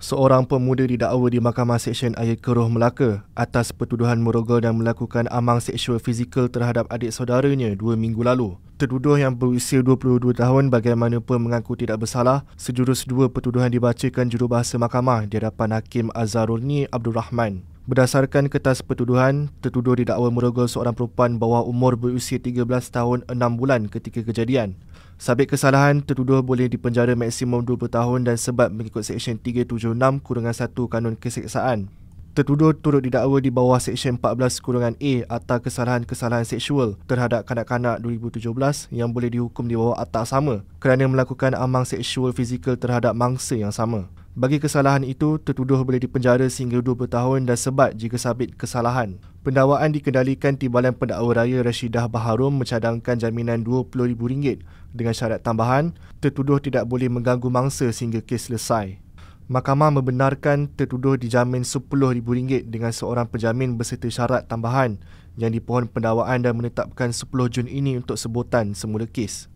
Seorang pemuda didakwa di Mahkamah Seksyen Ayat Keruh Melaka atas pertuduhan merogol dan melakukan amang seksual fizikal terhadap adik saudaranya dua minggu lalu. Tertuduh yang berusia 22 tahun bagaimanapun mengaku tidak bersalah, sejurus dua pertuduhan dibacakan jurubahasa mahkamah di hadapan Hakim Nih Abdul Rahman. Berdasarkan kertas pertuduhan, tertuduh didakwa merogol seorang perempuan bawah umur berusia 13 tahun 6 bulan ketika kejadian. Sabit kesalahan, tertuduh boleh dipenjara maksimum 20 tahun dan sebab mengikut Seksyen 376-1 Kanun Keseksaan. Tertuduh turut didakwa di bawah Seksyen 14-A atau kesalahan-kesalahan seksual terhadap kanak-kanak 2017 yang boleh dihukum di bawah atas sama kerana melakukan amang seksual fizikal terhadap mangsa yang sama. Bagi kesalahan itu, tertuduh boleh dipenjara sehingga 20 tahun dan sebat jika sabit kesalahan. Pendakwaan dikendalikan Timbalan Pendakwa Raya Rashidah Baharum mencadangkan jaminan RM20,000 dengan syarat tambahan, tertuduh tidak boleh mengganggu mangsa sehingga kes selesai. Mahkamah membenarkan tertuduh dijamin RM10,000 dengan seorang penjamin berserta syarat tambahan yang dipohon pendakwaan dan menetapkan 10 Jun ini untuk sebutan semula kes.